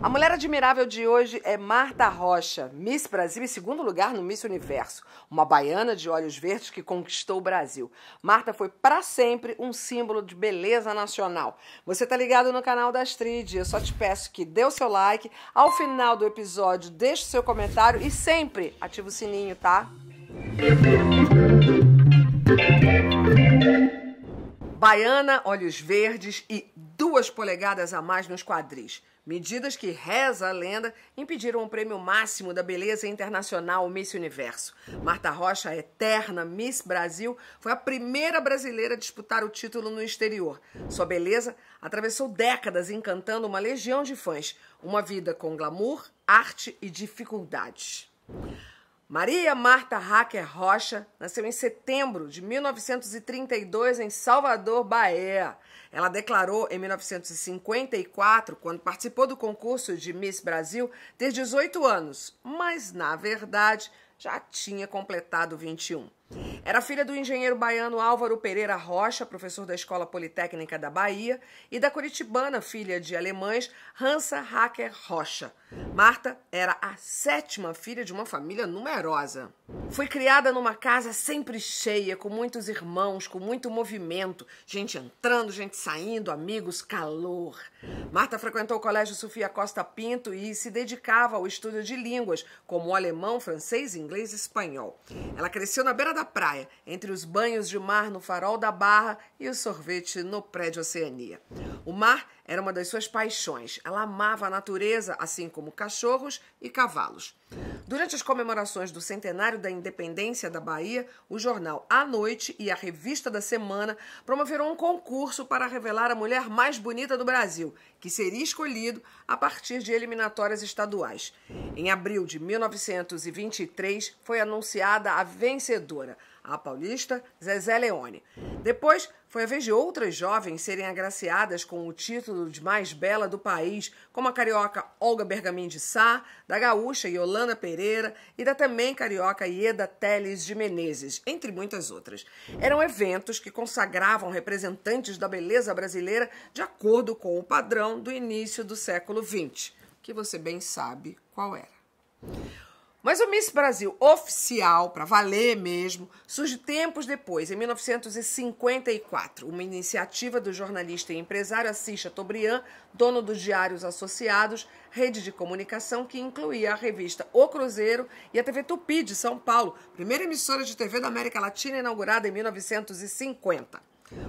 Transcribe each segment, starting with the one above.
A mulher admirável de hoje é Marta Rocha, Miss Brasil e segundo lugar no Miss Universo, uma baiana de olhos verdes que conquistou o Brasil. Marta foi para sempre um símbolo de beleza nacional. Você tá ligado no canal da Astrid, eu só te peço que dê o seu like, ao final do episódio deixe o seu comentário e sempre ative o sininho, tá? Baiana, olhos verdes e duas polegadas a mais nos quadris. Medidas que, reza a lenda, impediram o prêmio máximo da beleza internacional Miss Universo. Marta Rocha, a eterna Miss Brasil, foi a primeira brasileira a disputar o título no exterior. Sua beleza atravessou décadas encantando uma legião de fãs, uma vida com glamour, arte e dificuldades. Maria Marta Hacker Rocha nasceu em setembro de 1932 em Salvador, Bahia. Ela declarou em 1954, quando participou do concurso de Miss Brasil, ter 18 anos, mas na verdade já tinha completado 21. Era filha do engenheiro baiano Álvaro Pereira Rocha, professor da Escola Politécnica da Bahia, e da curitibana filha de alemães Hansa Hacker Rocha. Marta era a sétima filha de uma família numerosa. Foi criada numa casa sempre cheia, com muitos irmãos, com muito movimento, gente entrando, gente saindo, amigos, calor. Marta frequentou o Colégio Sofia Costa Pinto e se dedicava ao estudo de línguas, como alemão, francês, inglês e espanhol. Ela cresceu na beira da praia, entre os banhos de mar no farol da Barra e o sorvete no prédio Oceania. O mar era uma das suas paixões. Ela amava a natureza, assim como cachorros e cavalos. Durante as comemorações do centenário da independência da Bahia, o jornal A Noite e a Revista da Semana promoveram um concurso para revelar a mulher mais bonita do Brasil, que seria escolhido a partir de eliminatórias estaduais. Em abril de 1923, foi anunciada a vencedora a paulista Zezé Leone. Depois foi a vez de outras jovens serem agraciadas com o título de mais bela do país, como a carioca Olga Bergamin de Sá, da gaúcha Yolanda Pereira e da também carioca Ieda Teles de Menezes, entre muitas outras. Eram eventos que consagravam representantes da beleza brasileira de acordo com o padrão do início do século XX, que você bem sabe qual era. Mas o Miss Brasil oficial, para valer mesmo, surge tempos depois, em 1954, uma iniciativa do jornalista e empresário Assis Chateaubriand, dono dos Diários Associados, rede de comunicação que incluía a revista O Cruzeiro e a TV Tupi de São Paulo, primeira emissora de TV da América Latina inaugurada em 1950.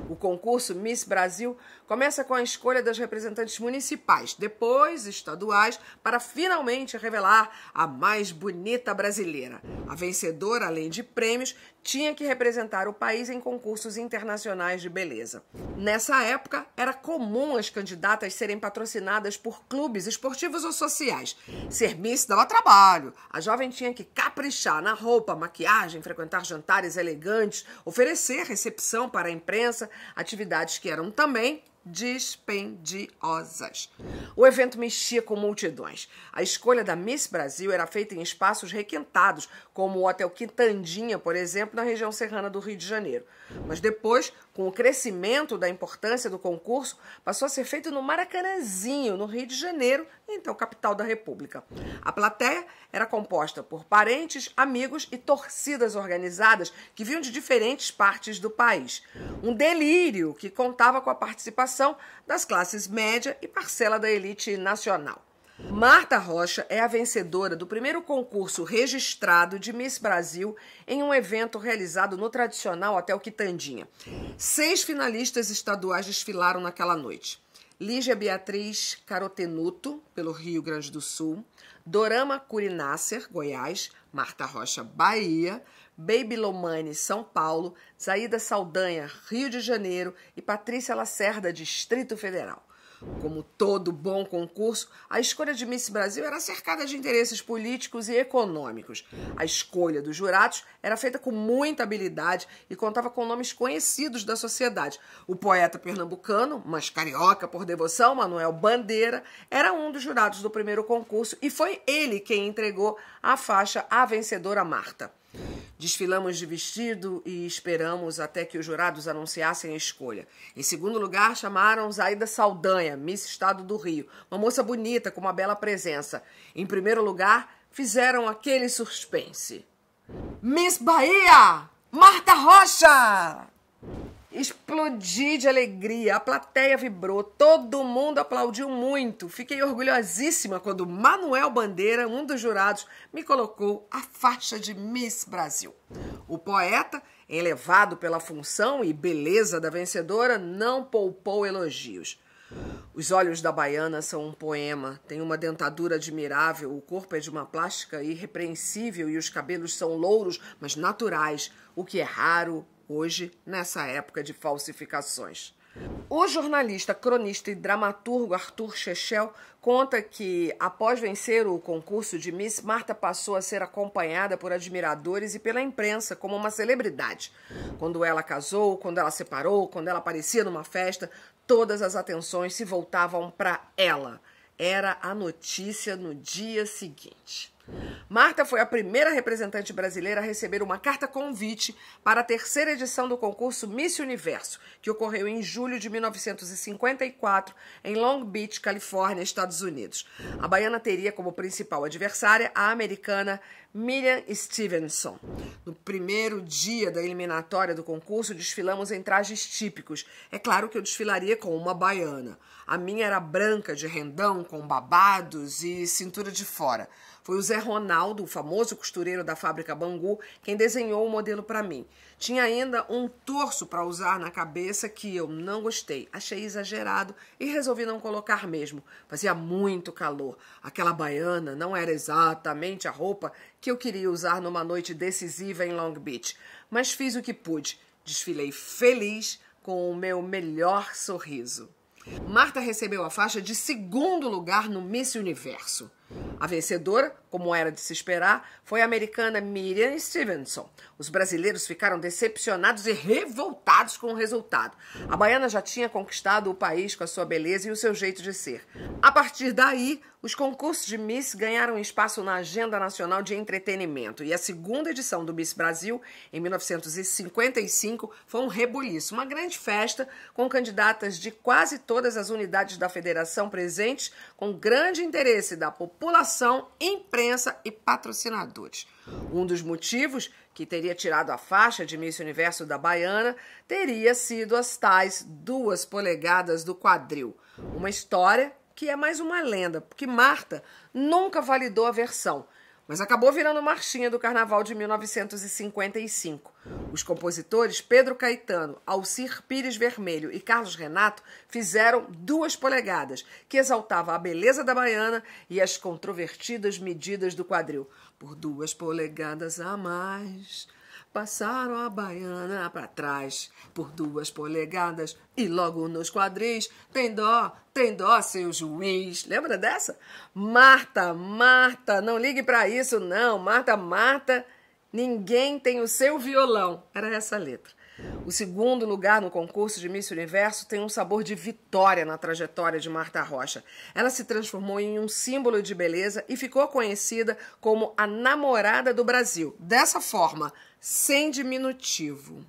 O concurso Miss Brasil começa com a escolha das representantes municipais, depois estaduais, para finalmente revelar a mais bonita brasileira. A vencedora, além de prêmios, tinha que representar o país em concursos internacionais de beleza. Nessa época, era comum as candidatas serem patrocinadas por clubes esportivos ou sociais. Ser Miss dava trabalho. A jovem tinha que caprichar na roupa, maquiagem, frequentar jantares elegantes, oferecer recepção para a imprensa imprensa, atividades que eram também dispendiosas. O evento mexia com multidões. A escolha da Miss Brasil era feita em espaços requentados, como o Hotel Quintandinha, por exemplo, na região serrana do Rio de Janeiro. Mas depois, com o crescimento da importância do concurso, passou a ser feito no Maracanãzinho, no Rio de Janeiro, então capital da República. A plateia era composta por parentes, amigos e torcidas organizadas que vinham de diferentes partes do país. Um delírio que contava com a participação das classes média e parcela da elite nacional. Marta Rocha é a vencedora do primeiro concurso registrado de Miss Brasil em um evento realizado no tradicional Hotel Quitandinha. Seis finalistas estaduais desfilaram naquela noite. Lígia Beatriz Carotenuto, pelo Rio Grande do Sul, Dorama Curinácer, Goiás, Marta Rocha, Bahia, Baby Lomani, São Paulo, Zaida Saldanha, Rio de Janeiro e Patrícia Lacerda, Distrito Federal. Como todo bom concurso, a escolha de Miss Brasil era cercada de interesses políticos e econômicos. A escolha dos jurados era feita com muita habilidade e contava com nomes conhecidos da sociedade. O poeta pernambucano, mas carioca por devoção, Manuel Bandeira, era um dos jurados do primeiro concurso e foi ele quem entregou a faixa à vencedora Marta. Desfilamos de vestido e esperamos até que os jurados anunciassem a escolha. Em segundo lugar, chamaram Zaida Saldanha, Miss Estado do Rio, uma moça bonita com uma bela presença. Em primeiro lugar, fizeram aquele suspense. Miss Bahia! Marta Rocha! explodi de alegria, a plateia vibrou, todo mundo aplaudiu muito. Fiquei orgulhosíssima quando Manuel Bandeira, um dos jurados, me colocou a faixa de Miss Brasil. O poeta, elevado pela função e beleza da vencedora, não poupou elogios. Os olhos da baiana são um poema, tem uma dentadura admirável, o corpo é de uma plástica irrepreensível e os cabelos são louros, mas naturais, o que é raro hoje nessa época de falsificações. O jornalista, cronista e dramaturgo Arthur Chechel conta que, após vencer o concurso de Miss, Marta passou a ser acompanhada por admiradores e pela imprensa como uma celebridade. Quando ela casou, quando ela separou, quando ela aparecia numa festa, todas as atenções se voltavam para ela. Era a notícia no dia seguinte. Marta foi a primeira representante brasileira a receber uma carta convite para a terceira edição do concurso Miss Universo, que ocorreu em julho de 1954 em Long Beach, Califórnia, Estados Unidos. A baiana teria como principal adversária a americana Miriam Stevenson. No primeiro dia da eliminatória do concurso, desfilamos em trajes típicos. É claro que eu desfilaria com uma baiana. A minha era branca de rendão com babados e cintura de fora. Foi o Zé Ronaldo, o famoso costureiro da fábrica Bangu, quem desenhou o modelo para mim. Tinha ainda um torso para usar na cabeça que eu não gostei, achei exagerado e resolvi não colocar mesmo. Fazia muito calor. Aquela baiana não era exatamente a roupa que eu queria usar numa noite decisiva em Long Beach, mas fiz o que pude. Desfilei feliz com o meu melhor sorriso. Marta recebeu a faixa de segundo lugar no Miss Universo. A vencedora, como era de se esperar, foi a americana Miriam Stevenson. Os brasileiros ficaram decepcionados e revoltados com o resultado. A baiana já tinha conquistado o país com a sua beleza e o seu jeito de ser. A partir daí, os concursos de Miss ganharam espaço na Agenda Nacional de Entretenimento e a segunda edição do Miss Brasil, em 1955, foi um rebuliço, uma grande festa com candidatas de quase todas as unidades da federação presentes, com grande interesse da população, imprensa e patrocinadores. Um dos motivos que teria tirado a faixa de Miss Universo da Baiana teria sido as tais duas polegadas do quadril. Uma história que é mais uma lenda, porque Marta nunca validou a versão, mas acabou virando marchinha do carnaval de 1955. Os compositores Pedro Caetano, Alcir Pires Vermelho e Carlos Renato fizeram duas polegadas, que exaltava a beleza da baiana e as controvertidas medidas do quadril. Por duas polegadas a mais, Passaram a baiana para trás por duas polegadas e logo nos quadris. Tem dó, tem dó, seu juiz. Lembra dessa? Marta, Marta, não ligue para isso, não. Marta, Marta, ninguém tem o seu violão. Era essa a letra. O segundo lugar no concurso de Miss Universo tem um sabor de vitória na trajetória de Marta Rocha. Ela se transformou em um símbolo de beleza e ficou conhecida como a namorada do Brasil. Dessa forma, sem diminutivo.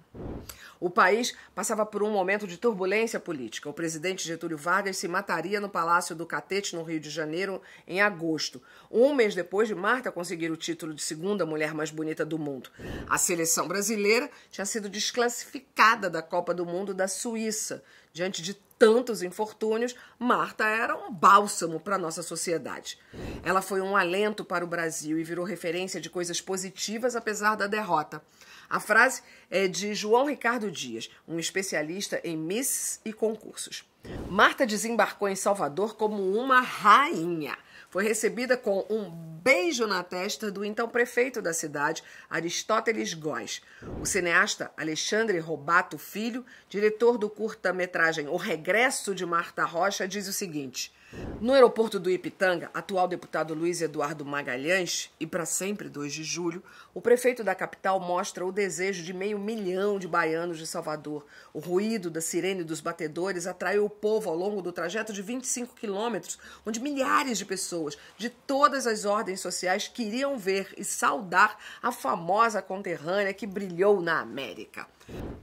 O país passava por um momento de turbulência política. O presidente Getúlio Vargas se mataria no Palácio do Catete, no Rio de Janeiro, em agosto, um mês depois de Marta conseguir o título de segunda mulher mais bonita do mundo. A seleção brasileira tinha sido desclassificada da Copa do Mundo da Suíça, diante de tantos infortúnios, Marta era um bálsamo para a nossa sociedade. Ela foi um alento para o Brasil e virou referência de coisas positivas apesar da derrota. A frase é de João Ricardo Dias, um especialista em miss e concursos. Marta desembarcou em Salvador como uma rainha foi recebida com um beijo na testa do então prefeito da cidade, Aristóteles Góes. O cineasta Alexandre Robato Filho, diretor do curta-metragem O Regresso de Marta Rocha, diz o seguinte: no aeroporto do Ipitanga, atual deputado Luiz Eduardo Magalhães, e para sempre 2 de julho, o prefeito da capital mostra o desejo de meio milhão de baianos de Salvador. O ruído da sirene dos batedores atraiu o povo ao longo do trajeto de 25 quilômetros, onde milhares de pessoas de todas as ordens sociais queriam ver e saudar a famosa conterrânea que brilhou na América.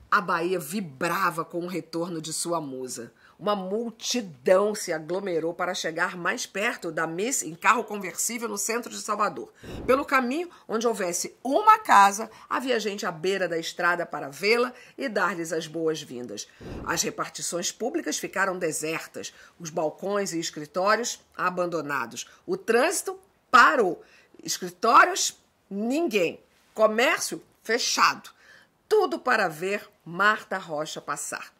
A Bahia vibrava com o retorno de sua musa. Uma multidão se aglomerou para chegar mais perto da Miss em carro conversível no centro de Salvador. Pelo caminho, onde houvesse uma casa, havia gente à beira da estrada para vê-la e dar-lhes as boas-vindas. As repartições públicas ficaram desertas, os balcões e escritórios abandonados. O trânsito parou. Escritórios, ninguém. Comércio, fechado. Tudo para ver Marta Rocha passar.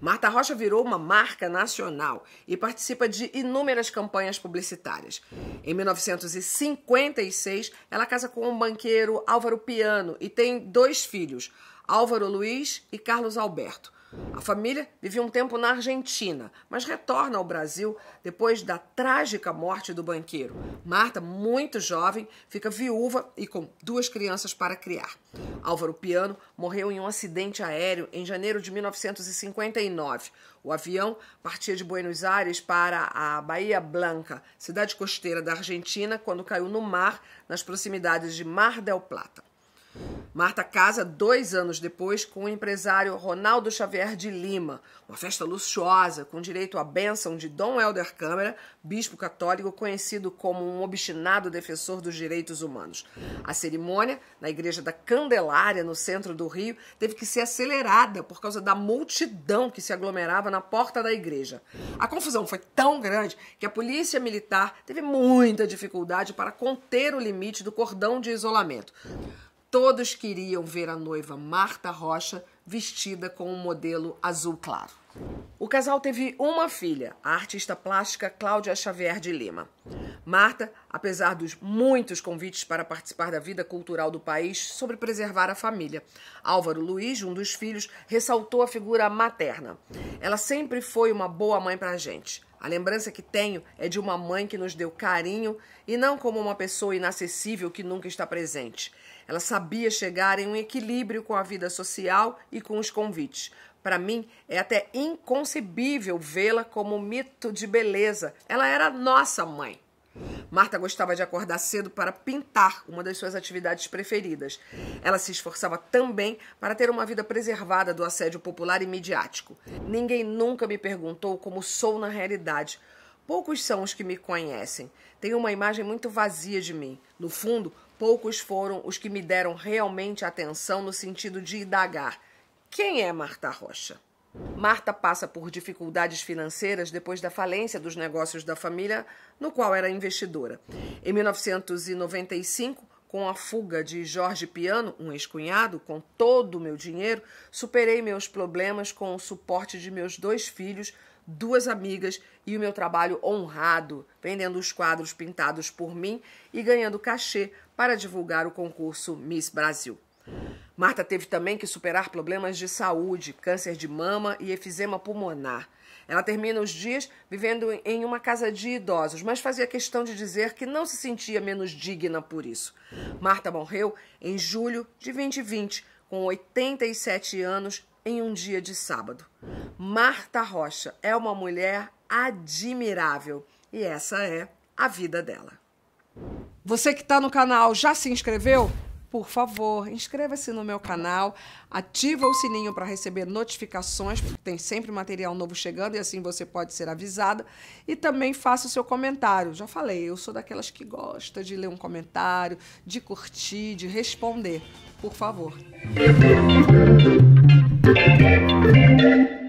Marta Rocha virou uma marca nacional e participa de inúmeras campanhas publicitárias. Em 1956, ela casa com o banqueiro Álvaro Piano e tem dois filhos, Álvaro Luiz e Carlos Alberto. A família vive um tempo na Argentina, mas retorna ao Brasil depois da trágica morte do banqueiro. Marta, muito jovem, fica viúva e com duas crianças para criar. Álvaro Piano morreu em um acidente aéreo em janeiro de 1959. O avião partia de Buenos Aires para a Bahia Blanca, cidade costeira da Argentina, quando caiu no mar nas proximidades de Mar del Plata. Marta casa dois anos depois com o empresário Ronaldo Xavier de Lima. Uma festa luxuosa, com direito à bênção de Dom Helder Câmara, bispo católico conhecido como um obstinado defensor dos direitos humanos. A cerimônia, na Igreja da Candelária, no centro do Rio, teve que ser acelerada por causa da multidão que se aglomerava na porta da igreja. A confusão foi tão grande que a polícia militar teve muita dificuldade para conter o limite do cordão de isolamento. Todos queriam ver a noiva Marta Rocha vestida com um modelo azul claro. O casal teve uma filha, a artista plástica Cláudia Xavier de Lima. Marta, apesar dos muitos convites para participar da vida cultural do país, sobre preservar a família. Álvaro Luiz, um dos filhos, ressaltou a figura materna. Ela sempre foi uma boa mãe para a gente. A lembrança que tenho é de uma mãe que nos deu carinho e não como uma pessoa inacessível que nunca está presente. Ela sabia chegar em um equilíbrio com a vida social e com os convites. Para mim, é até inconcebível vê-la como mito de beleza. Ela era nossa mãe. Marta gostava de acordar cedo para pintar, uma das suas atividades preferidas. Ela se esforçava também para ter uma vida preservada do assédio popular e midiático. Ninguém nunca me perguntou como sou na realidade. Poucos são os que me conhecem. Tenho uma imagem muito vazia de mim. No fundo, poucos foram os que me deram realmente atenção no sentido de indagar. Quem é Marta Rocha? Marta passa por dificuldades financeiras depois da falência dos negócios da família, no qual era investidora. Em 1995, com a fuga de Jorge Piano, um ex-cunhado, com todo o meu dinheiro, superei meus problemas com o suporte de meus dois filhos, duas amigas e o meu trabalho honrado, vendendo os quadros pintados por mim e ganhando cachê para divulgar o concurso Miss Brasil. Marta teve também que superar problemas de saúde, câncer de mama e efizema pulmonar. Ela termina os dias vivendo em uma casa de idosos, mas fazia questão de dizer que não se sentia menos digna por isso. Marta morreu em julho de 2020, com 87 anos em um dia de sábado. Marta Rocha é uma mulher admirável e essa é a vida dela. Você que está no canal já se inscreveu? Por favor, inscreva-se no meu canal, ativa o sininho para receber notificações, porque tem sempre material novo chegando e assim você pode ser avisada. E também faça o seu comentário. Já falei, eu sou daquelas que gosta de ler um comentário, de curtir, de responder. Por favor. Thank you.